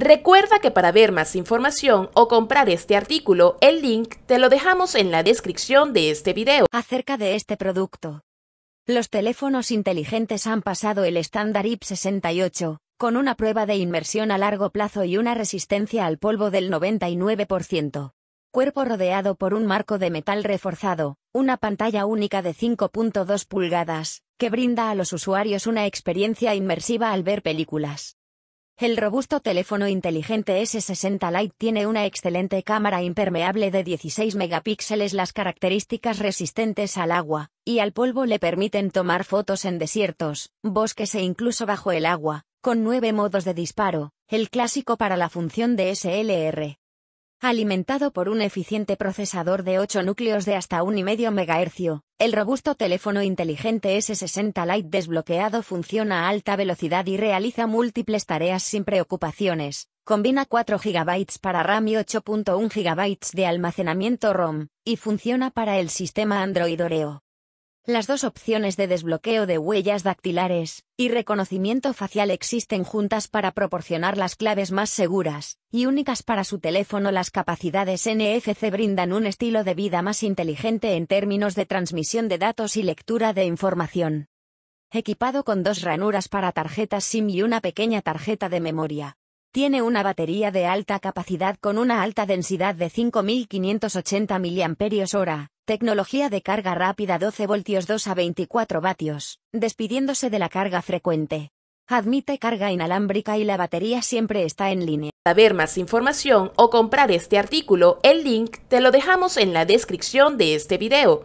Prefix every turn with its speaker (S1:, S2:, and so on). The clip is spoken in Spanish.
S1: Recuerda que para ver más información o comprar este artículo, el
S2: link te lo dejamos en la descripción de este video. Acerca de este producto. Los teléfonos inteligentes han pasado el estándar IP68, con una prueba de inmersión a largo plazo y una resistencia al polvo del 99%. Cuerpo rodeado por un marco de metal reforzado, una pantalla única de 5.2 pulgadas, que brinda a los usuarios una experiencia inmersiva al ver películas. El robusto teléfono inteligente S60 Lite tiene una excelente cámara impermeable de 16 megapíxeles. Las características resistentes al agua y al polvo le permiten tomar fotos en desiertos, bosques e incluso bajo el agua, con nueve modos de disparo, el clásico para la función de SLR, Alimentado por un eficiente procesador de 8 núcleos de hasta 1,5 MHz, el robusto teléfono inteligente S60 Lite desbloqueado funciona a alta velocidad y realiza múltiples tareas sin preocupaciones. Combina 4 GB para RAM y 8.1 GB de almacenamiento ROM, y funciona para el sistema Android Oreo. Las dos opciones de desbloqueo de huellas dactilares y reconocimiento facial existen juntas para proporcionar las claves más seguras y únicas para su teléfono. Las capacidades NFC brindan un estilo de vida más inteligente en términos de transmisión de datos y lectura de información. Equipado con dos ranuras para tarjetas SIM y una pequeña tarjeta de memoria, tiene una batería de alta capacidad con una alta densidad de 5580 mAh, tecnología de carga rápida 12 voltios 2 a 24 vatios, despidiéndose de la carga frecuente. Admite carga inalámbrica y la batería siempre está en línea. Para ver más información o comprar este artículo, el link te
S1: lo dejamos en la descripción de este video.